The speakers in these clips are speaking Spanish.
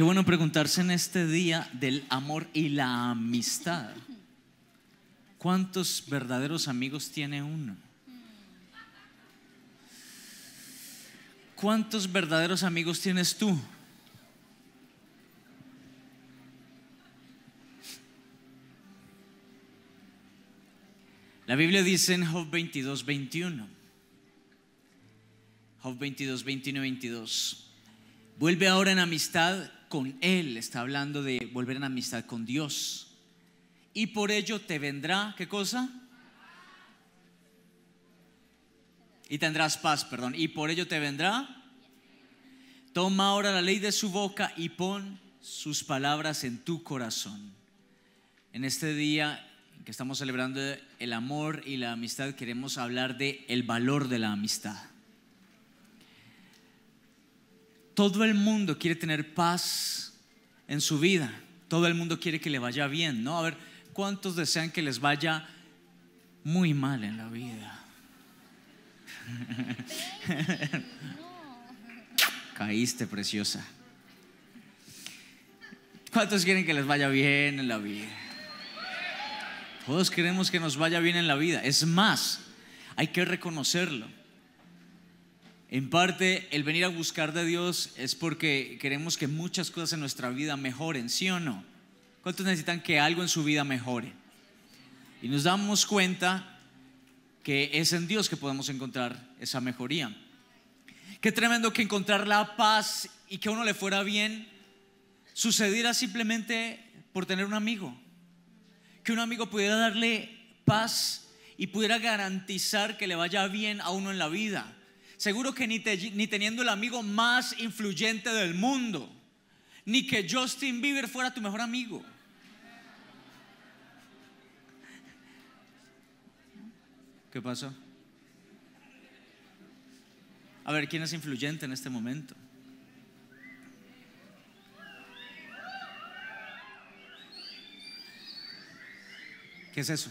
Qué bueno preguntarse en este día del amor y la amistad. ¿Cuántos verdaderos amigos tiene uno? ¿Cuántos verdaderos amigos tienes tú? La Biblia dice en Job 22, 21. Job 22, 21 22. Vuelve ahora en amistad con Él, está hablando de volver en amistad con Dios. Y por ello te vendrá, ¿qué cosa? Y tendrás paz, perdón. Y por ello te vendrá. Toma ahora la ley de su boca y pon sus palabras en tu corazón. En este día que estamos celebrando el amor y la amistad, queremos hablar de el valor de la amistad. Todo el mundo quiere tener paz en su vida. Todo el mundo quiere que le vaya bien, ¿no? A ver, ¿cuántos desean que les vaya muy mal en la vida? Caíste, preciosa. ¿Cuántos quieren que les vaya bien en la vida? Todos queremos que nos vaya bien en la vida. Es más, hay que reconocerlo en parte, el venir a buscar de Dios es porque queremos que muchas cosas en nuestra vida mejoren, ¿sí o no? ¿Cuántos necesitan que algo en su vida mejore? Y nos damos cuenta que es en Dios que podemos encontrar esa mejoría. Qué tremendo que encontrar la paz y que a uno le fuera bien sucediera simplemente por tener un amigo. Que un amigo pudiera darle paz y pudiera garantizar que le vaya bien a uno en la vida seguro que ni, teniendo el amigo más influyente del mundo, ni que Justin Bieber fuera tu mejor amigo. ¿Qué pasó? A ver, ¿quién es influyente en este momento? ¿Qué es eso?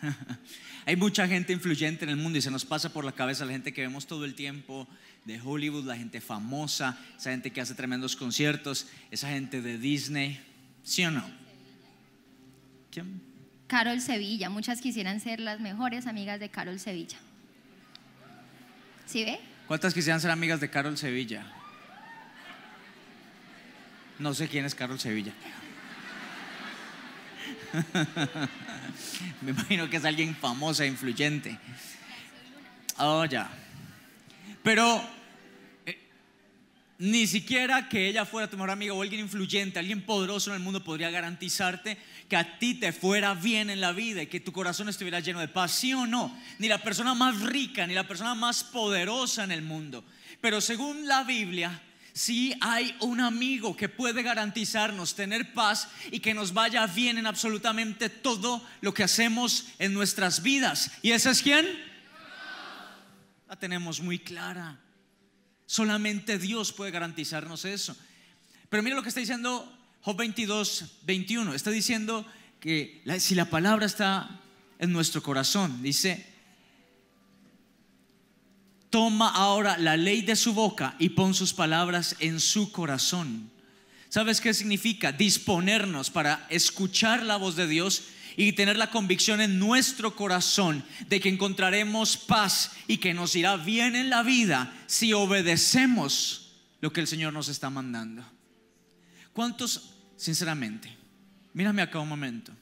Hay mucha gente influyente en el mundo y se nos pasa por la cabeza la gente que vemos todo el tiempo de Hollywood, la gente famosa, esa gente que hace tremendos conciertos, esa gente de Disney. ¿Sí o no? ¿Quién? Carol Sevilla. Muchas quisieran ser las mejores amigas de Carol Sevilla. ¿Sí ve? ¿Cuántas quisieran ser amigas de Carol Sevilla? No sé quién es Carol Sevilla. Me imagino que es alguien famosa, e influyente. Oh, ya. Pero eh, ni siquiera que ella fuera tu mejor amiga o alguien influyente, alguien poderoso en el mundo podría garantizarte que a ti te fuera bien en la vida y que tu corazón estuviera lleno de paz, o no. Ni la persona más rica, ni la persona más poderosa en el mundo. Pero según la Biblia, si hay un amigo que puede garantizarnos tener paz y que nos vaya bien en absolutamente todo lo que hacemos en nuestras vidas. ¿Y ese es quién? La tenemos muy clara. Solamente Dios puede garantizarnos eso. Pero mira lo que está diciendo Job 22, 21. Está diciendo que si la palabra está en nuestro corazón, dice, Toma ahora la ley de su boca y pon sus palabras en su corazón. ¿Sabes qué significa? Disponernos para escuchar la voz de Dios y tener la convicción en nuestro corazón de que encontraremos paz y que nos irá bien en la vida si obedecemos lo que el Señor nos está mandando. ¿Cuántos, sinceramente, mírame acá un momento,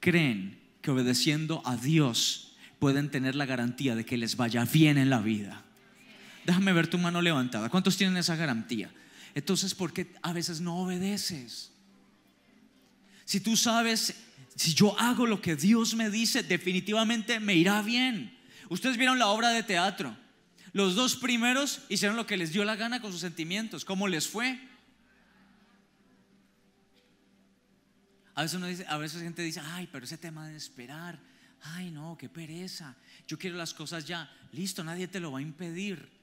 creen que obedeciendo a Dios pueden tener la garantía de que les vaya bien en la vida. Déjame ver tu mano levantada. ¿Cuántos tienen esa garantía? Entonces, ¿por qué a veces no obedeces? Si tú sabes, si yo hago lo que Dios me dice, definitivamente me irá bien. Ustedes vieron la obra de teatro. Los dos primeros hicieron lo que les dio la gana con sus sentimientos. ¿Cómo les fue? A veces dice, a veces gente dice, ay, pero ese tema de esperar, ay no, qué pereza, yo quiero las cosas ya, listo, nadie te lo va a impedir.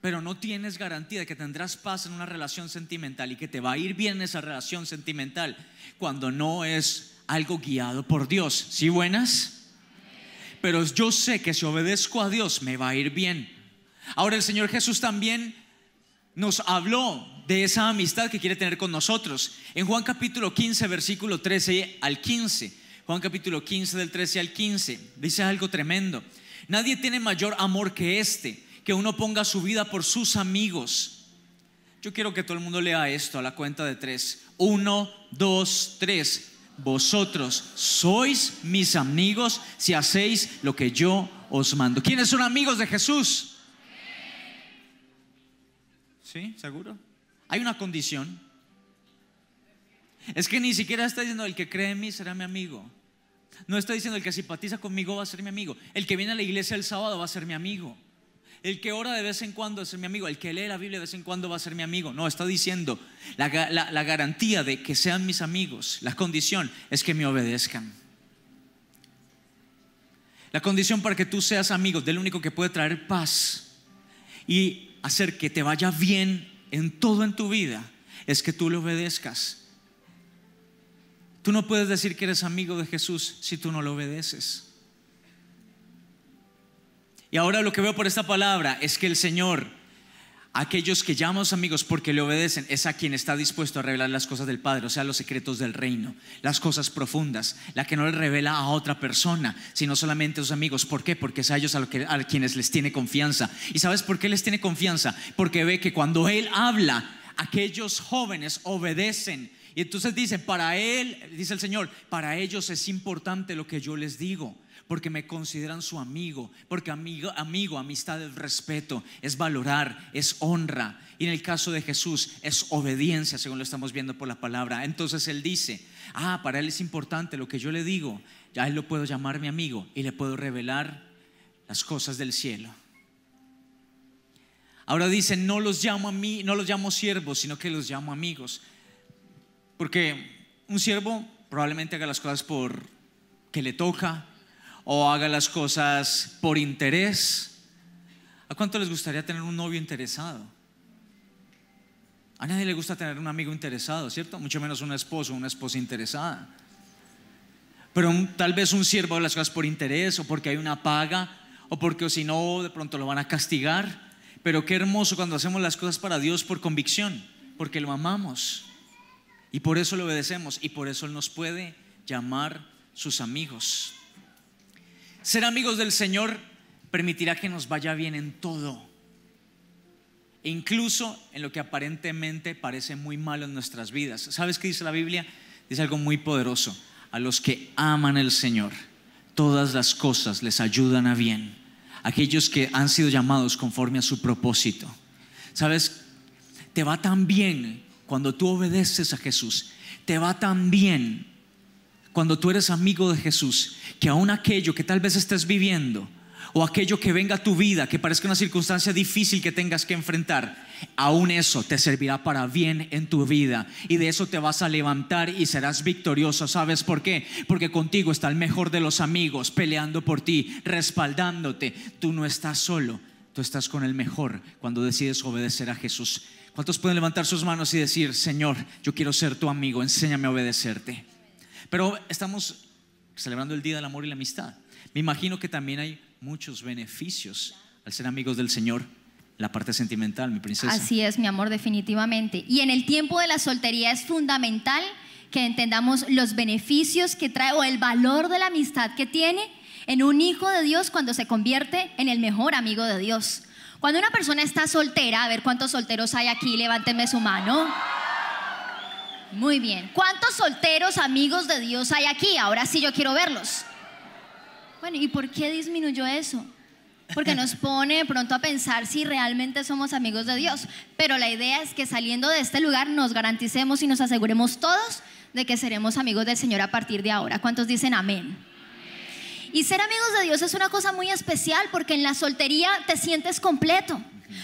Pero no tienes garantía de que tendrás paz en una relación sentimental y que te va a ir bien esa relación sentimental cuando no es algo guiado por Dios. ¿Sí buenas? Pero yo sé que si obedezco a Dios me va a ir bien. Ahora el Señor Jesús también nos habló de esa amistad que quiere tener con nosotros. En Juan capítulo 15, versículo 13 al 15. Juan capítulo 15 del 13 al 15, dice algo tremendo. Nadie tiene mayor amor que este, que uno ponga su vida por sus amigos. Yo quiero que todo el mundo lea esto a la cuenta de tres. Uno, dos, tres. Vosotros sois mis amigos si hacéis lo que yo os mando. ¿Quiénes son amigos de Jesús? ¿Sí? ¿Seguro? Hay una condición. Es que ni siquiera está diciendo el que cree en mí será mi amigo. No está diciendo el que simpatiza conmigo va a ser mi amigo. El que viene a la iglesia el sábado va a ser mi amigo. El que ora de vez en cuando va a ser mi amigo. El que lee la Biblia de vez en cuando va a ser mi amigo. No, está diciendo la, la garantía de que sean mis amigos. La condición es que me obedezcan. La condición para que tú seas amigo del único que puede traer paz y hacer que te vaya bien en todo en tu vida es que tú le obedezcas Tú no puedes decir que eres amigo de Jesús si tú no lo obedeces. Y ahora lo que veo por esta palabra es que el Señor, aquellos que llamamos amigos porque le obedecen, es a quien está dispuesto a revelar las cosas del Padre, o sea, los secretos del reino, las cosas profundas, la que no le revela a otra persona, sino solamente a sus amigos. ¿Por qué? Porque es a ellos a, a quienes les tiene confianza. ¿Y sabes por qué les tiene confianza? Porque ve que cuando Él habla, aquellos jóvenes obedecen y entonces dice, para él, dice el Señor, para ellos es importante lo que yo les digo, porque me consideran su amigo, porque amigo, amigo, amistad es respeto, es valorar, es honra. Y en el caso de Jesús es obediencia, según lo estamos viendo por la palabra. Entonces él dice, ah, para él es importante lo que yo le digo, ya él lo puedo llamar mi amigo y le puedo revelar las cosas del cielo. Ahora dice, no los llamo a mí, no los llamo siervos, sino que los llamo amigos. Porque un siervo probablemente haga las cosas por que le toca o haga las cosas por interés. ¿A cuánto les gustaría tener un novio interesado? A nadie le gusta tener un amigo interesado, ¿cierto? Mucho menos un esposo o una esposa interesada. Pero tal vez un siervo haga las cosas por interés o porque hay una paga o porque si no de pronto lo van a castigar. Pero qué hermoso cuando hacemos las cosas para Dios por convicción, porque lo amamos. Y por eso le obedecemos y por eso Él nos puede llamar sus amigos. Ser amigos del Señor permitirá que nos vaya bien en todo, e incluso en lo que aparentemente parece muy malo en nuestras vidas. ¿Sabes qué dice la Biblia? Dice algo muy poderoso. A los que aman al Señor, todas las cosas les ayudan a bien. Aquellos que han sido llamados conforme a su propósito. ¿Sabes? Te va tan bien cuando tú obedeces a Jesús, te va tan bien cuando tú eres amigo de Jesús, que aún aquello que tal vez estés viviendo, o aquello que venga a tu vida, que parezca una circunstancia difícil que tengas que enfrentar, aún eso te servirá para bien en tu vida. Y de eso te vas a levantar y serás victorioso. ¿Sabes por qué? Porque contigo está el mejor de los amigos, peleando por ti, respaldándote. Tú no estás solo, tú estás con el mejor cuando decides obedecer a Jesús. ¿Cuántos pueden levantar sus manos y decir, Señor, yo quiero ser tu amigo, enséñame a obedecerte? Pero estamos celebrando el Día del Amor y la Amistad. Me imagino que también hay muchos beneficios al ser amigos del Señor. La parte sentimental, mi princesa. Así es, mi amor, definitivamente. Y en el tiempo de la soltería es fundamental que entendamos los beneficios que trae o el valor de la amistad que tiene en un hijo de Dios cuando se convierte en el mejor amigo de Dios. Cuando una persona está soltera, a ver cuántos solteros hay aquí, levánteme su mano. Muy bien. ¿Cuántos solteros amigos de Dios hay aquí? Ahora sí yo quiero verlos. Bueno, ¿y por qué disminuyó eso? Porque nos pone pronto a pensar si realmente somos amigos de Dios. Pero la idea es que saliendo de este lugar nos garanticemos y nos aseguremos todos de que seremos amigos del Señor a partir de ahora. ¿Cuántos dicen amén? Y ser amigos de Dios es una cosa muy especial porque en la soltería te sientes completo.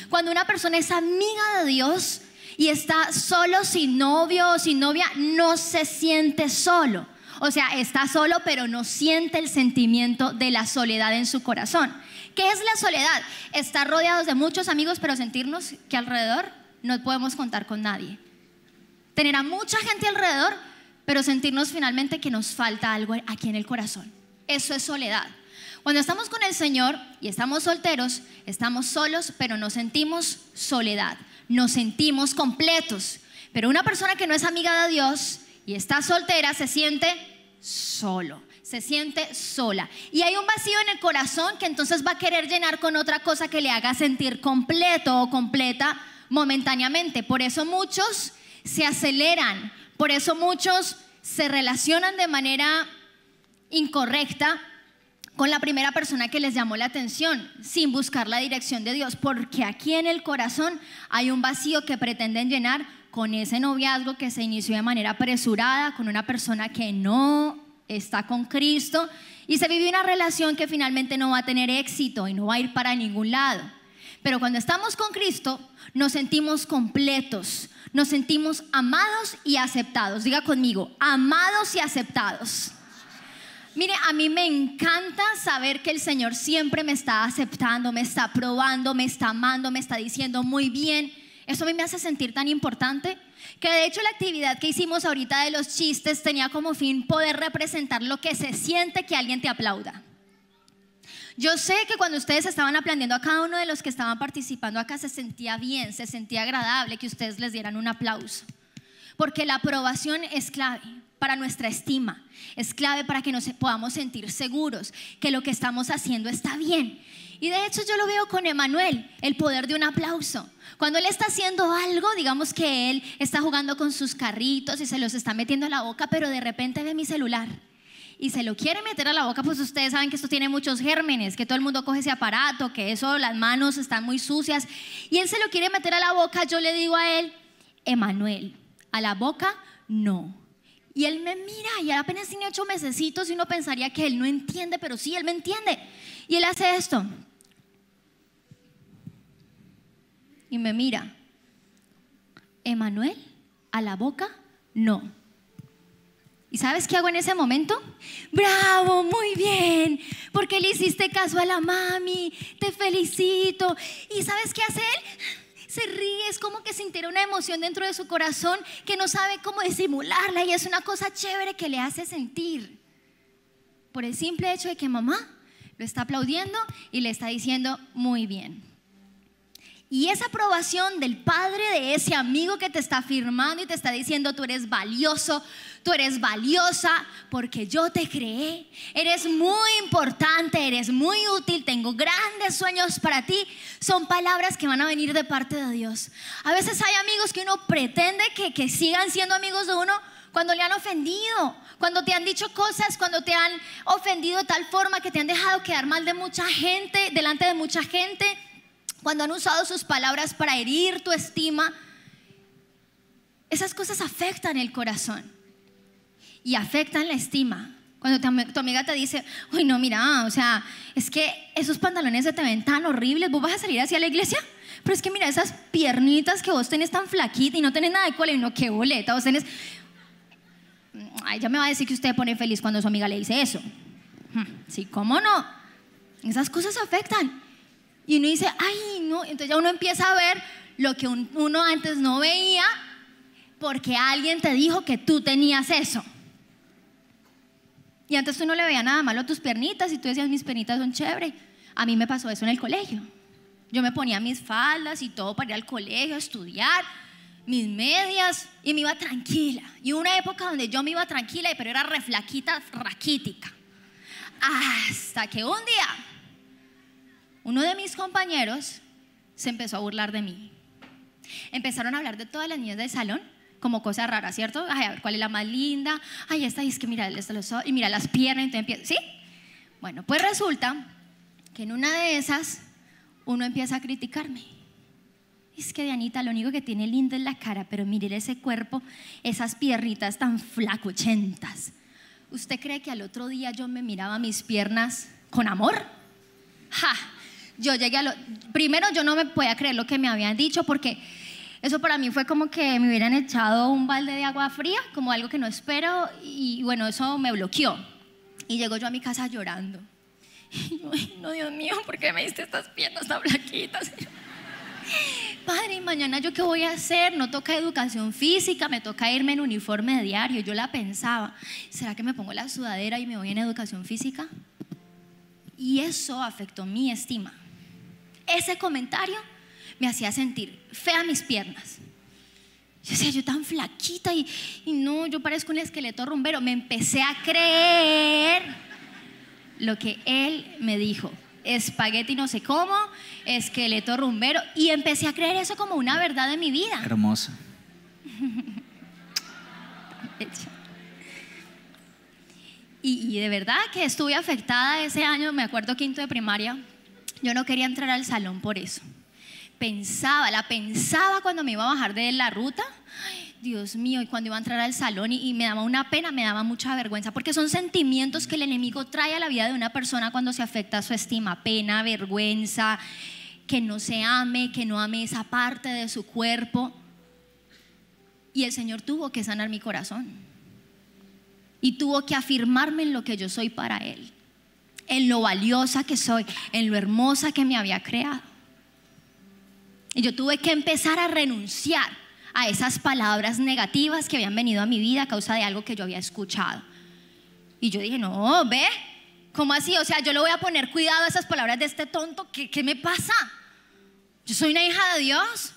Cuando una persona es amiga de Dios y está solo, sin novio o sin novia, no se siente solo. O sea, está solo pero no siente el sentimiento de la soledad en su corazón. ¿Qué es la soledad? Estar rodeados de muchos amigos pero sentirnos que alrededor no podemos contar con nadie. Tener a mucha gente alrededor pero sentirnos finalmente que nos falta algo aquí en el corazón. Eso es soledad. Cuando estamos con el Señor y estamos solteros, estamos solos, pero nos sentimos soledad, nos sentimos completos. Pero una persona que no es amiga de Dios y está soltera se siente solo, se siente sola. Y hay un vacío en el corazón que entonces va a querer llenar con otra cosa que le haga sentir completo o completa momentáneamente. Por eso muchos se aceleran, por eso muchos se relacionan de manera incorrecta con la primera persona que les llamó la atención, sin buscar la dirección de Dios, porque aquí en el corazón hay un vacío que pretenden llenar con ese noviazgo que se inició de manera apresurada, con una persona que no está con Cristo, y se vive una relación que finalmente no va a tener éxito y no va a ir para ningún lado. Pero cuando estamos con Cristo, nos sentimos completos, nos sentimos amados y aceptados. Diga conmigo, amados y aceptados. Mire, a mí me encanta saber que el Señor siempre me está aceptando, me está probando, me está amando, me está diciendo muy bien. Eso a mí me hace sentir tan importante que de hecho la actividad que hicimos ahorita de los chistes tenía como fin poder representar lo que se siente que alguien te aplauda. Yo sé que cuando ustedes estaban aplaudiendo a cada uno de los que estaban participando acá se sentía bien, se sentía agradable que ustedes les dieran un aplauso, porque la aprobación es clave para nuestra estima, es clave para que nos podamos sentir seguros que lo que estamos haciendo está bien. Y de hecho yo lo veo con Emanuel, el poder de un aplauso. Cuando él está haciendo algo, digamos que él está jugando con sus carritos y se los está metiendo a la boca, pero de repente ve mi celular y se lo quiere meter a la boca, pues ustedes saben que esto tiene muchos gérmenes, que todo el mundo coge ese aparato, que eso, las manos están muy sucias, y él se lo quiere meter a la boca, yo le digo a él, Emanuel, a la boca no, y él me mira y él apenas tiene ocho mesecitos y uno pensaría que él no entiende, pero sí, él me entiende. Y él hace esto. Y me mira. Emanuel, a la boca, no. ¿Y sabes qué hago en ese momento? Bravo, muy bien, porque le hiciste caso a la mami, te felicito. ¿Y sabes qué hace él? se ríe, es como que sintiera una emoción dentro de su corazón que no sabe cómo disimularla y es una cosa chévere que le hace sentir. Por el simple hecho de que mamá lo está aplaudiendo y le está diciendo muy bien. Y esa aprobación del padre de ese amigo que te está firmando y te está diciendo, tú eres valioso, tú eres valiosa, porque yo te creé, eres muy importante, eres muy útil, tengo grandes sueños para ti, son palabras que van a venir de parte de Dios. A veces hay amigos que uno pretende que, sigan siendo amigos de uno cuando le han ofendido, cuando te han dicho cosas, cuando te han ofendido de tal forma que te han dejado quedar mal de mucha gente, delante de mucha gente cuando han usado sus palabras para herir tu estima, esas cosas afectan el corazón y afectan la estima. Cuando tu amiga te dice, uy, no, mira, o sea, es que esos pantalones se te ven tan horribles, vos vas a salir hacia la iglesia, pero es que mira, esas piernitas que vos tenés tan flaquita y no tenés nada de cola, y no, qué boleta, vos tenés... Mm, ay, ya me va a decir que usted pone feliz cuando su amiga le dice eso. Hmm, sí, ¿cómo no? Esas cosas afectan. Y uno dice, ay, no. Entonces ya uno empieza a ver lo que uno antes no veía porque alguien te dijo que tú tenías eso. Y antes tú no le veías nada malo a tus piernitas y tú decías, mis pernitas son chévere. A mí me pasó eso en el colegio. Yo me ponía mis faldas y todo para ir al colegio, a estudiar, mis medias y me iba tranquila. Y una época donde yo me iba tranquila, pero era reflaquita, raquítica. Hasta que un día uno de mis compañeros se empezó a burlar de mí. Empezaron a hablar de todas las niñas del salón como cosas raras, ¿cierto? Ay, a ver, ¿cuál es la más linda? Ay, esta es que mira, y mira las piernas, entonces empieza, ¿sí? Bueno, pues resulta que en una de esas uno empieza a criticarme. Es que Dianita, lo único que tiene lindo es la cara, pero mire ese cuerpo, esas pierritas tan flacuchentas. ¿Usted cree que al otro día yo me miraba mis piernas con amor? ¡Ja! Yo llegué a lo... Primero yo no me podía creer lo que me habían dicho porque eso para mí fue como que me hubieran echado un balde de agua fría, como algo que no espero y bueno, eso me bloqueó. Y llegó yo a mi casa llorando. no, Dios mío, ¿por qué me diste estas piernas tan blanquitas? Padre, mañana yo qué voy a hacer? No toca educación física, me toca irme en uniforme diario. Yo la pensaba, ¿será que me pongo la sudadera y me voy en educación física? Y eso afectó mi estima. Ese comentario me hacía sentir fea mis piernas. Yo decía, yo tan flaquita y, no, yo parezco un esqueleto rumbero. Me empecé a creer lo que él me dijo. Espagueti no sé cómo, esqueleto rumbero. Y empecé a creer eso como una verdad de mi vida. Hermosa. y de verdad que estuve afectada ese año, me acuerdo quinto de primaria, yo no quería entrar al salón por eso. Pensaba, la pensaba cuando me iba a bajar de la ruta. Dios mío, y cuando iba a entrar al salón y, me daba una pena, me daba mucha vergüenza, porque son sentimientos que el enemigo trae a la vida de una persona cuando se afecta a su estima, pena, vergüenza, que no se ame, que no ame esa parte de su cuerpo. Y el Señor tuvo que sanar mi corazón y tuvo que afirmarme en lo que yo soy para Él en lo valiosa que soy, en lo hermosa que me había creado. Y yo tuve que empezar a renunciar a esas palabras negativas que habían venido a mi vida a causa de algo que yo había escuchado. Y yo dije, no, ve, ¿cómo así? O sea, yo le voy a poner cuidado a esas palabras de este tonto, ¿qué, me pasa? Yo soy una hija de Dios.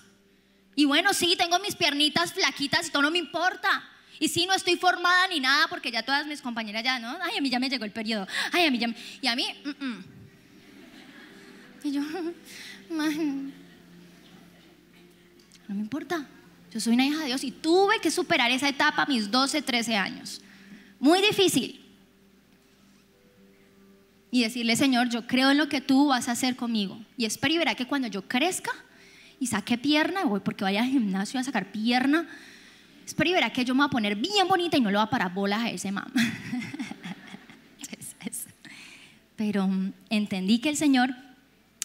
Y bueno, sí, tengo mis piernitas flaquitas y todo no me importa. Y sí, no estoy formada ni nada porque ya todas mis compañeras ya, ¿no? Ay, a mí ya me llegó el periodo. Ay, a mí ya me... Y a mí... Y yo... Man, no me importa. Yo soy una hija de Dios y tuve que superar esa etapa a mis 12, 13 años. Muy difícil. Y decirle, Señor, yo creo en lo que tú vas a hacer conmigo. Y espero y verá que cuando yo crezca y saque pierna, voy porque vaya al gimnasio a sacar pierna, espera y verá que yo me voy a poner bien bonita y no le voy a parar bolas a ese mamá. Pero mm, entendí que el Señor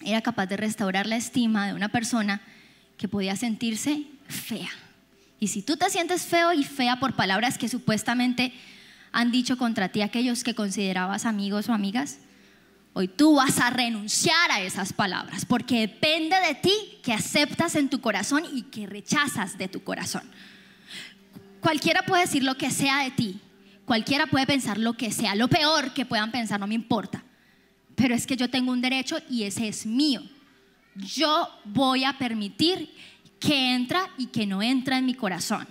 era capaz de restaurar la estima de una persona que podía sentirse fea. Y si tú te sientes feo y fea por palabras que supuestamente han dicho contra ti aquellos que considerabas amigos o amigas, hoy tú vas a renunciar a esas palabras, porque depende de ti que aceptas en tu corazón y que rechazas de tu corazón cualquiera puede decir lo que sea de ti, cualquiera puede pensar lo que sea, lo peor que puedan pensar, no me importa. Pero es que yo tengo un derecho y ese es mío. Yo voy a permitir que entra y que no entra en mi corazón.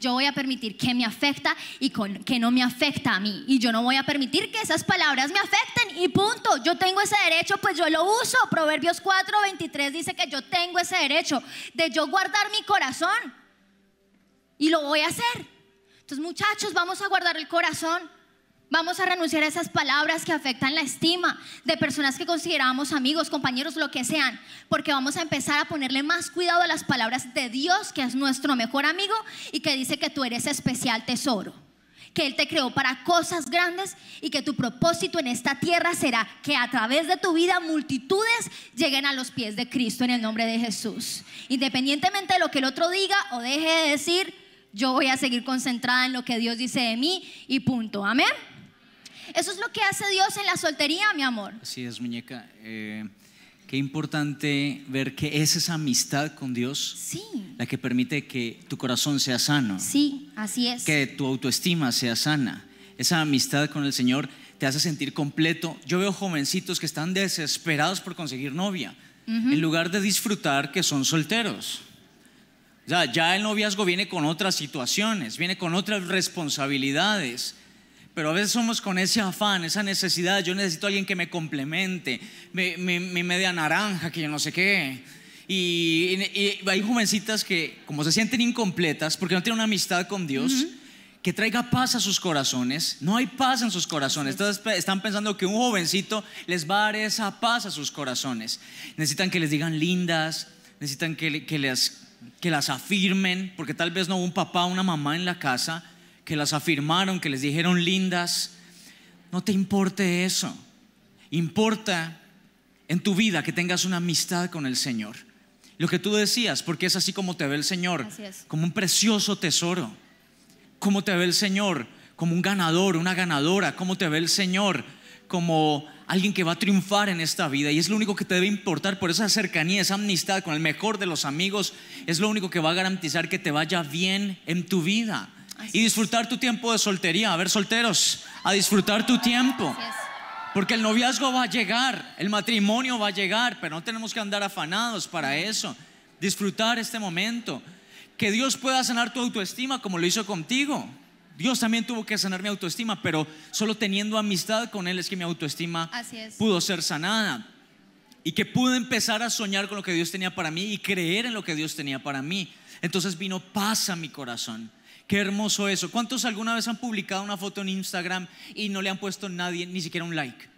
Yo voy a permitir que me afecta y que no me afecta a mí. Y yo no voy a permitir que esas palabras me afecten y punto. Yo tengo ese derecho, pues yo lo uso. Proverbios 4, 23 dice que yo tengo ese derecho de yo guardar mi corazón y lo voy a hacer. Entonces, muchachos, vamos a guardar el corazón. Vamos a renunciar a esas palabras que afectan la estima de personas que consideramos amigos, compañeros, lo que sean, porque vamos a empezar a ponerle más cuidado a las palabras de Dios, que es nuestro mejor amigo y que dice que tú eres especial tesoro, que Él te creó para cosas grandes y que tu propósito en esta tierra será que a través de tu vida multitudes lleguen a los pies de Cristo en el nombre de Jesús. Independientemente de lo que el otro diga o deje de decir, yo voy a seguir concentrada en lo que Dios dice de mí y punto. Amén. Eso es lo que hace Dios en la soltería, mi amor. Así es, muñeca. Eh, qué importante ver que es esa amistad con Dios sí. la que permite que tu corazón sea sano. Sí, así es. Que tu autoestima sea sana. Esa amistad con el Señor te hace sentir completo. Yo veo jovencitos que están desesperados por conseguir novia, en lugar de disfrutar que son solteros. O sea, ya el noviazgo viene con otras situaciones, viene con otras responsabilidades. Pero a veces somos con ese afán, esa necesidad. Yo necesito a alguien que me complemente, me, media naranja, que yo no sé qué. Y, hay jovencitas que, como se sienten incompletas porque no tienen una amistad con Dios, que traiga paz a sus corazones. No hay paz en sus corazones. Entonces están pensando que un jovencito les va a dar esa paz a sus corazones. Necesitan que les digan lindas, necesitan que, que les que las afirmen, porque tal vez no hubo un papá o una mamá en la casa que las afirmaron, que les dijeron lindas. No te importe eso. Importa en tu vida que tengas una amistad con el Señor. Lo que tú decías, porque es así como te ve el Señor, como un precioso tesoro. Como te ve el Señor, como un ganador, una ganadora, como te ve el Señor como alguien que va a triunfar en esta vida y es lo único que te debe importar por esa cercanía, esa amistad con el mejor de los amigos, es lo único que va a garantizar que te vaya bien en tu vida. y disfrutar tu tiempo de soltería, a ver solteros, a disfrutar tu tiempo. Porque el noviazgo va a llegar, el matrimonio va a llegar, pero no tenemos que andar afanados para eso. Disfrutar este momento. Que Dios pueda sanar tu autoestima como lo hizo contigo. Dios también tuvo que sanar mi autoestima, pero solo teniendo amistad con Él es que mi autoestima pudo ser sanada. Y que pude empezar a soñar con lo que Dios tenía para mí y creer en lo que Dios tenía para mí. Entonces vino paz a mi corazón. Qué hermoso eso. ¿Cuántos alguna vez han publicado una foto en Instagram y no le han puesto nadie, ni siquiera un like?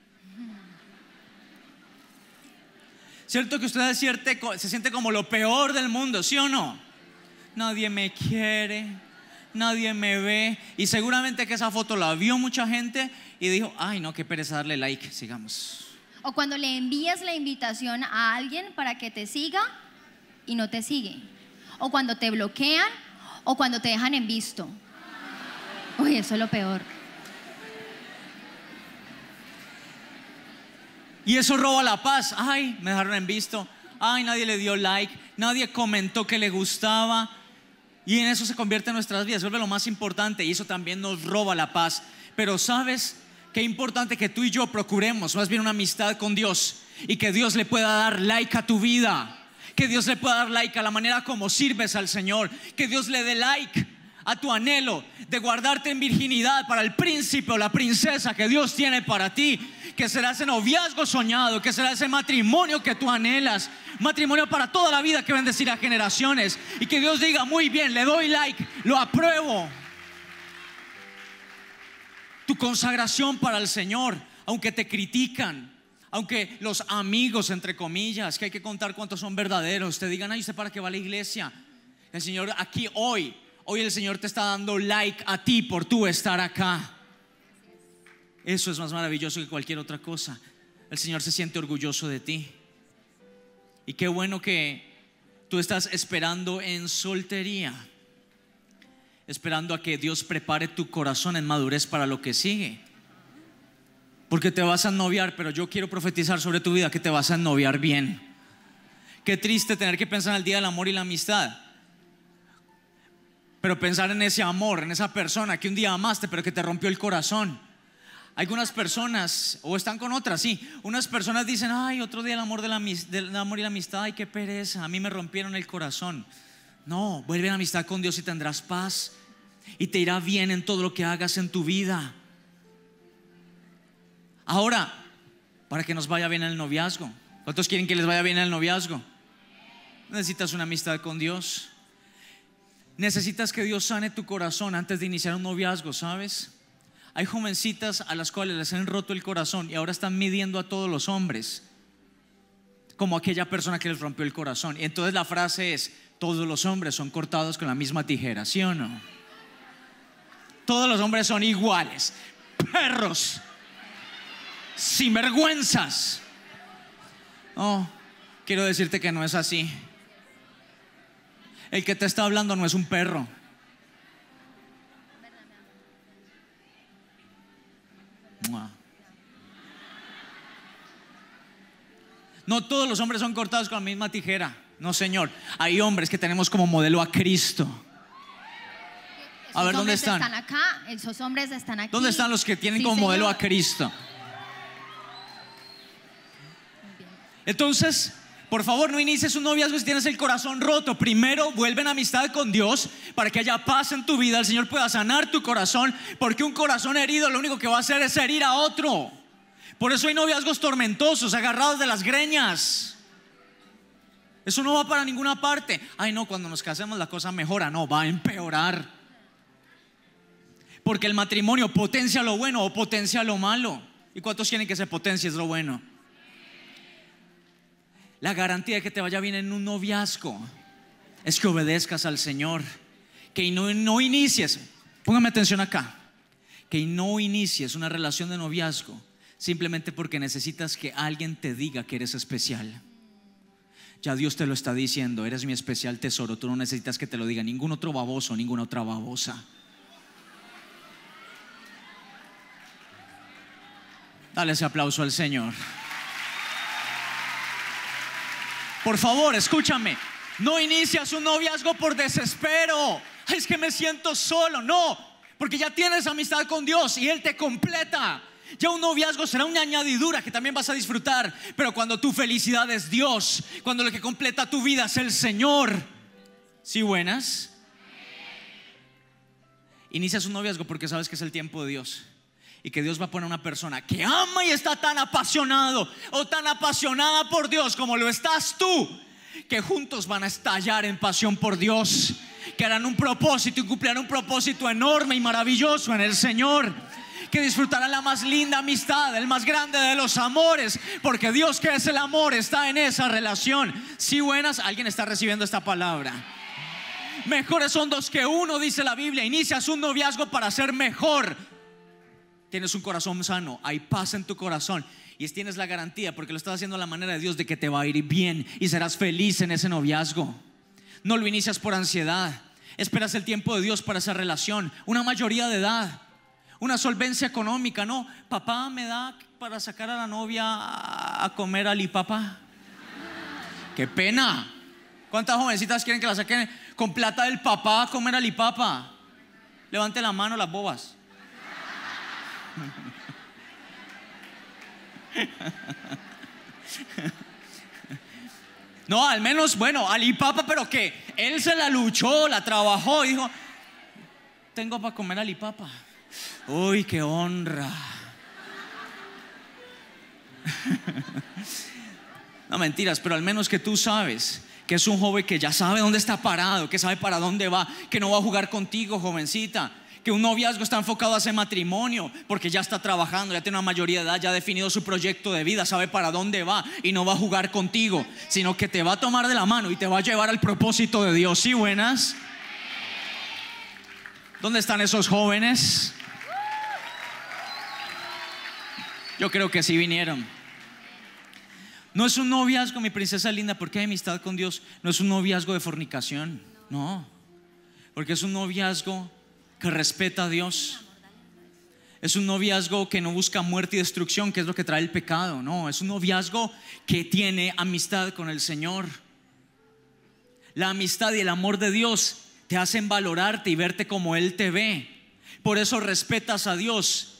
¿Cierto que usted se siente, se siente como lo peor del mundo, sí o no? Nadie me quiere nadie me ve. Y seguramente que esa foto la vio mucha gente y dijo, ay no, qué pereza darle like, sigamos. O cuando le envías la invitación a alguien para que te siga y no te sigue. O cuando te bloquean o cuando te dejan en visto. Uy, eso es lo peor. Y eso roba la paz. Ay, me dejaron en visto. Ay, nadie le dio like. Nadie comentó que le gustaba y en eso se convierte en nuestras vidas, vuelve lo más importante y eso también nos roba la paz. Pero sabes qué importante que tú y yo procuremos más bien una amistad con Dios y que Dios le pueda dar like a tu vida. Que Dios le pueda dar like a la manera como sirves al Señor. Que Dios le dé like a tu anhelo de guardarte en virginidad para el príncipe o la princesa que Dios tiene para ti, que será ese noviazgo soñado, que será ese matrimonio que tú anhelas, matrimonio para toda la vida que bendecirá generaciones y que Dios diga, muy bien, le doy like, lo apruebo. Tu consagración para el Señor, aunque te critican, aunque los amigos, entre comillas, que hay que contar cuántos son verdaderos, te digan, ay, ¿usted para qué va a la iglesia? El Señor aquí hoy Hoy el Señor te está dando like a ti por tú estar acá. Eso es más maravilloso que cualquier otra cosa. El Señor se siente orgulloso de ti. Y qué bueno que tú estás esperando en soltería, esperando a que Dios prepare tu corazón en madurez para lo que sigue. Porque te vas a noviar, pero yo quiero profetizar sobre tu vida que te vas a noviar bien. Qué triste tener que pensar en el día del amor y la amistad pero pensar en ese amor, en esa persona que un día amaste, pero que te rompió el corazón. Algunas personas, o están con otras, sí. Unas personas dicen, ay, otro día el amor, del amor y la amistad, ay, qué pereza, a mí me rompieron el corazón. No, vuelve la amistad con Dios y tendrás paz. Y te irá bien en todo lo que hagas en tu vida. Ahora, para que nos vaya bien el noviazgo. ¿Cuántos quieren que les vaya bien el noviazgo? Necesitas una amistad con Dios. Necesitas que Dios sane tu corazón antes de iniciar un noviazgo, ¿sabes? Hay jovencitas a las cuales les han roto el corazón y ahora están midiendo a todos los hombres como aquella persona que les rompió el corazón. Y entonces la frase es, todos los hombres son cortados con la misma tijera, ¿sí o no? Todos los hombres son iguales, perros, sinvergüenzas. Oh, quiero decirte que no es así el que te está hablando no es un perro. No todos los hombres son cortados con la misma tijera. No, Señor. Hay hombres que tenemos como modelo a Cristo. A ver, ¿dónde están? están esos hombres están aquí. ¿Dónde están los que tienen como modelo a Cristo? Entonces, por favor, no inicies un noviazgo si tienes el corazón roto. Primero, vuelve en amistad con Dios para que haya paz en tu vida, el Señor pueda sanar tu corazón, porque un corazón herido lo único que va a hacer es herir a otro. Por eso hay noviazgos tormentosos, agarrados de las greñas. Eso no va para ninguna parte. Ay, no, cuando nos casemos la cosa mejora, no, va a empeorar. Porque el matrimonio potencia lo bueno o potencia lo malo. ¿Y cuántos tienen que se potencie es lo bueno? La garantía de que te vaya bien en un noviazgo es que obedezcas al Señor, que no, inicies, póngame atención acá, que no inicies una relación de noviazgo simplemente porque necesitas que alguien te diga que eres especial. Ya Dios te lo está diciendo, eres mi especial tesoro, tú no necesitas que te lo diga ningún otro baboso, ninguna otra babosa. Dale ese aplauso al Señor. Por favor, escúchame. No inicias un noviazgo por desespero. Es que me siento solo. No, porque ya tienes amistad con Dios y Él te completa. Ya un noviazgo será una añadidura que también vas a disfrutar. Pero cuando tu felicidad es Dios, cuando lo que completa tu vida es el Señor. ¿Sí, buenas? Inicias un noviazgo porque sabes que es el tiempo de Dios y que Dios va a poner a una persona que ama y está tan apasionado o tan apasionada por Dios como lo estás tú, que juntos van a estallar en pasión por Dios, que harán un propósito y cumplirán un propósito enorme y maravilloso en el Señor. Que disfrutarán la más linda amistad, el más grande de los amores, porque Dios que es el amor está en esa relación. Si buenas, alguien está recibiendo esta palabra. Mejores son dos que uno, dice la Biblia. Inicias un noviazgo para ser mejor tienes un corazón sano, hay paz en tu corazón y tienes la garantía, porque lo estás haciendo a la manera de Dios, de que te va a ir bien y serás feliz en ese noviazgo. No lo inicias por ansiedad, esperas el tiempo de Dios para esa relación, una mayoría de edad, una solvencia económica, ¿no? Papá me da para sacar a la novia a comer al papá. ¡Qué pena! ¿Cuántas jovencitas quieren que la saquen con plata del papá a comer al Levante la mano las bobas. No, al menos, bueno, Alipapa, pero que él se la luchó, la trabajó dijo, tengo para comer Alipapa. Uy, qué honra. No mentiras, pero al menos que tú sabes que es un joven que ya sabe dónde está parado, que sabe para dónde va, que no va a jugar contigo, jovencita que un noviazgo está enfocado a ese matrimonio, porque ya está trabajando, ya tiene una mayoría de edad, ya ha definido su proyecto de vida, sabe para dónde va y no va a jugar contigo, sino que te va a tomar de la mano y te va a llevar al propósito de Dios. ¿Sí, buenas? ¿Dónde están esos jóvenes? Yo creo que sí vinieron. No es un noviazgo, mi princesa linda, porque hay amistad con Dios. No es un noviazgo de fornicación, no. Porque es un noviazgo que respeta a Dios. Es un noviazgo que no busca muerte y destrucción, que es lo que trae el pecado. No, es un noviazgo que tiene amistad con el Señor. La amistad y el amor de Dios te hacen valorarte y verte como Él te ve. Por eso respetas a Dios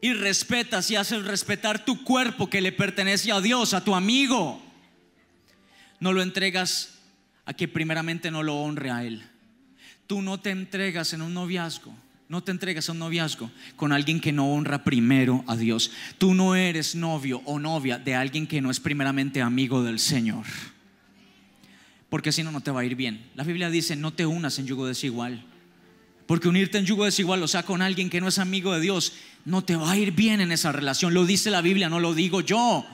y respetas y haces respetar tu cuerpo que le pertenece a Dios, a tu amigo. No lo entregas a que primeramente no lo honre a Él. Tú no te entregas en un noviazgo. No te entregas en un noviazgo con alguien que no honra primero a Dios. Tú no eres novio o novia de alguien que no es primeramente amigo del Señor. Porque si no, no te va a ir bien. La Biblia dice, no te unas en yugo desigual. Porque unirte en yugo desigual, o sea, con alguien que no es amigo de Dios, no te va a ir bien en esa relación. Lo dice la Biblia, no lo digo yo.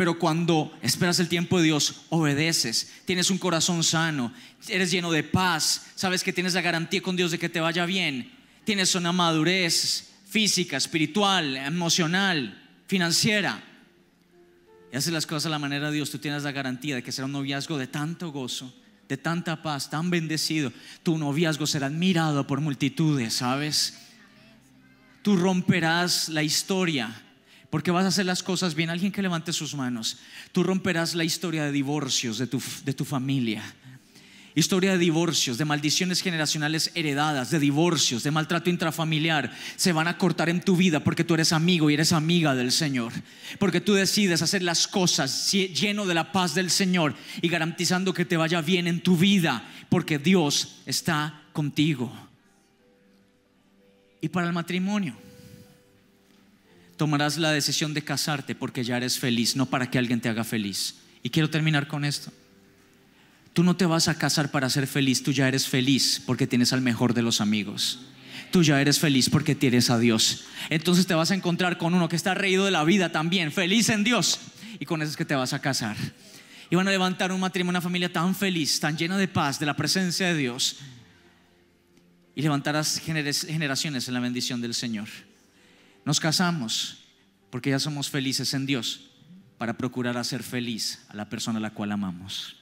Pero cuando esperas el tiempo de Dios, obedeces, tienes un corazón sano, eres lleno de paz, sabes que tienes la garantía con Dios de que te vaya bien, tienes una madurez física, espiritual, emocional, financiera. Y haces las cosas a la manera de Dios, tú tienes la garantía de que será un noviazgo de tanto gozo, de tanta paz, tan bendecido. Tu noviazgo será admirado por multitudes, ¿sabes? Tú romperás la historia porque vas a hacer las cosas bien. Alguien que levante sus manos. Tú romperás la historia de divorcios de tu, de tu familia. Historia de divorcios, de maldiciones generacionales heredadas, de divorcios, de maltrato intrafamiliar, se van a cortar en tu vida porque tú eres amigo y eres amiga del Señor. Porque tú decides hacer las cosas lleno de la paz del Señor y garantizando que te vaya bien en tu vida porque Dios está contigo. Y para el matrimonio tomarás la decisión de casarte porque ya eres feliz, no para que alguien te haga feliz. Y quiero terminar con esto. Tú no te vas a casar para ser feliz, tú ya eres feliz porque tienes al mejor de los amigos. Tú ya eres feliz porque tienes a Dios. Entonces te vas a encontrar con uno que está reído de la vida también, feliz en Dios. Y con eso es que te vas a casar. Y van a levantar un matrimonio, una familia tan feliz, tan llena de paz, de la presencia de Dios. Y levantarás generaciones en la bendición del Señor. Nos casamos porque ya somos felices en Dios para procurar hacer feliz a la persona a la cual amamos.